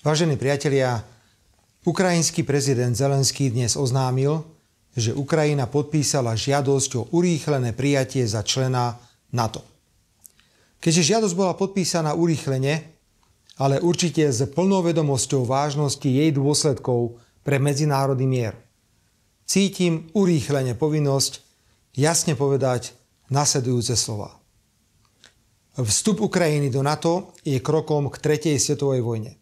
Vážení priatelia, ukrajinský prezident Zelenský dnes oznámil, že Ukrajina podpísala žiadosť o urýchlené prijatie za člena NATO. Keďže žiadosť bola podpísaná urýchlene, ale určite s plnou vedomosťou vážnosti jej dôsledkov pre medzinárodný mier. Cítim urýchlene povinnosť jasne povedať nasledujúce slova. Vstup Ukrajiny do NATO je krokom k tretej svetovej vojne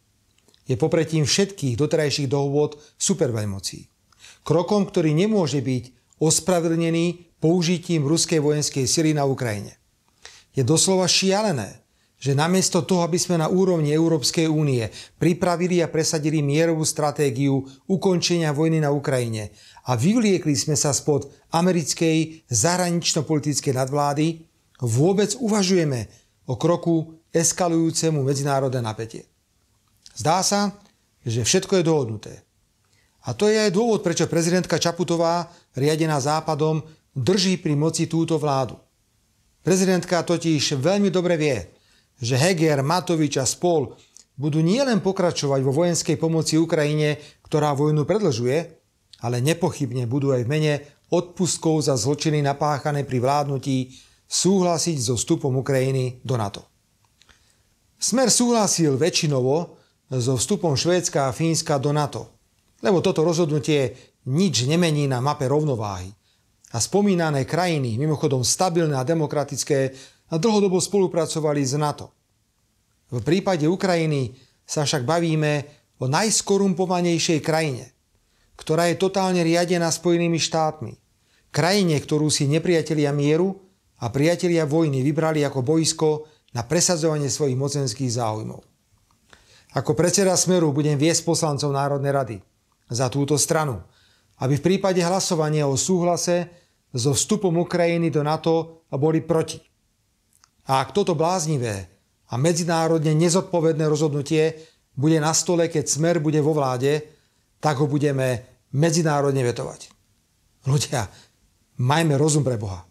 je popretím všetkých doterajších dohôd superveľmocí. Krokom, ktorý nemôže byť ospravedlnený použitím ruskej vojenskej sily na Ukrajine. Je doslova šialené, že namiesto toho, aby sme na úrovni Európskej únie pripravili a presadili mierovú stratégiu ukončenia vojny na Ukrajine a vyvliekli sme sa spod americkej zahranično-politickej nadvlády, vôbec uvažujeme o kroku eskalujúcemu medzinárodné napätie. Zdá sa, že všetko je dohodnuté. A to je aj dôvod, prečo prezidentka Čaputová, riadená Západom, drží pri moci túto vládu. Prezidentka totiž veľmi dobre vie, že Heger, Matovič a spol budú nielen pokračovať vo vojenskej pomoci Ukrajine, ktorá vojnu predlžuje, ale nepochybne budú aj v mene odpustkov za zločiny napáchané pri vládnutí súhlasiť so vstupom Ukrajiny do NATO. Smer súhlasil väčšinovo so vstupom Švédska a Fínska do NATO. Lebo toto rozhodnutie nič nemení na mape rovnováhy. A spomínané krajiny, mimochodom stabilné a demokratické, dlhodobo spolupracovali s NATO. V prípade Ukrajiny sa však bavíme o najskorumpovanejšej krajine, ktorá je totálne riadená Spojenými štátmi. Krajine, ktorú si nepriatelia mieru a priatelia vojny vybrali ako boisko na presadzovanie svojich mocenských záujmov. Ako predseda Smeru budem viesť poslancov Národnej rady za túto stranu, aby v prípade hlasovania o súhlase so vstupom Ukrajiny do NATO boli proti. A ak toto bláznivé a medzinárodne nezodpovedné rozhodnutie bude na stole, keď Smer bude vo vláde, tak ho budeme medzinárodne vetovať. Ľudia, majme rozum pre Boha.